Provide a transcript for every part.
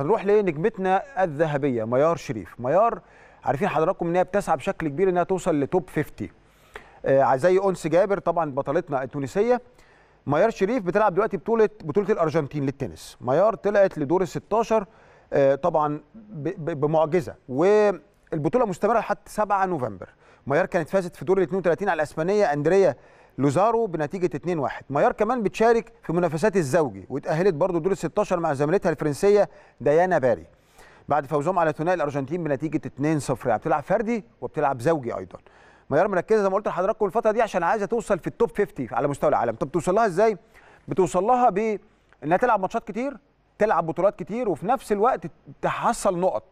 هنروح لنجمتنا الذهبيه ميار شريف ميار عارفين حضراتكم ان هي بتسعى بشكل كبير انها توصل لتوب 50 آه زي انس جابر طبعا بطلتنا التونسيه ميار شريف بتلعب دلوقتي بطوله بطوله الارجنتين للتنس ميار طلعت لدور ال 16 آه طبعا بمعجزه والبطوله مستمره لحد 7 نوفمبر ميار كانت فازت في دور ال 32 على الاسبانيه اندريا لوزارو بنتيجه 2-1 ميار كمان بتشارك في منافسات الزوجي واتاهلت برضه دور ال 16 مع زميلتها الفرنسيه ديانا باري بعد فوزهم على ثنائي الارجنتين بنتيجه 2-0 يعني بتلعب فردي وبتلعب زوجي ايضا ميار مركزه زي ما قلت لحضراتكم الفتره دي عشان عايزه توصل في التوب 50 على مستوى العالم طب توصل لها ازاي بتوصل لها بانها تلعب ماتشات كتير تلعب بطولات كتير وفي نفس الوقت تحصل نقط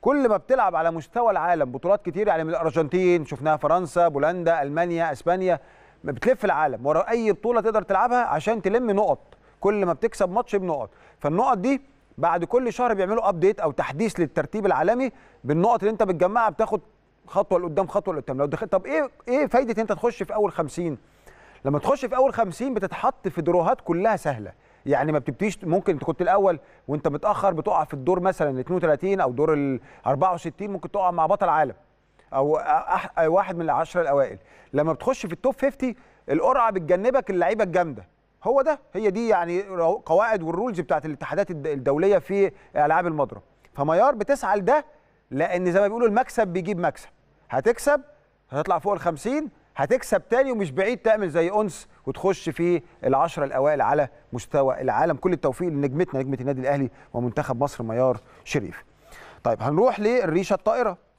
كل ما بتلعب على مستوى العالم بطولات كتير يعني من الارجنتين شفناها فرنسا بولندا المانيا اسبانيا بتلف العالم ورا اي بطوله تقدر تلعبها عشان تلم نقط كل ما بتكسب ماتش بنقط فالنقط دي بعد كل شهر بيعملوا ابديت او تحديث للترتيب العالمي بالنقط اللي انت بتجمعها بتاخد خطوه لقدام خطوه لقدام لو دخلت طب ايه ايه فايده انت تخش في اول 50 لما تخش في اول 50 بتتحط في دروهات كلها سهله يعني ما بتبتديش ممكن انت كنت الاول وانت متاخر بتقع في الدور مثلا 32 او دور ال 64 ممكن تقع مع بطل عالم او واحد من العشره الاوائل لما بتخش في التوب 50 القرعه بتجنبك اللعيبه الجامده هو ده هي دي يعني قواعد والرولز بتاعت الاتحادات الدوليه في العاب المضرب فميار بتسعى لده لان زي ما بيقولوا المكسب بيجيب مكسب هتكسب هتطلع فوق ال 50 هتكسب تاني ومش بعيد تعمل زي انس وتخش في العشره الاوائل على مستوى العالم كل التوفيق لنجمتنا نجمه النادي الاهلي ومنتخب مصر ميار شريف طيب هنروح للريشه الطائره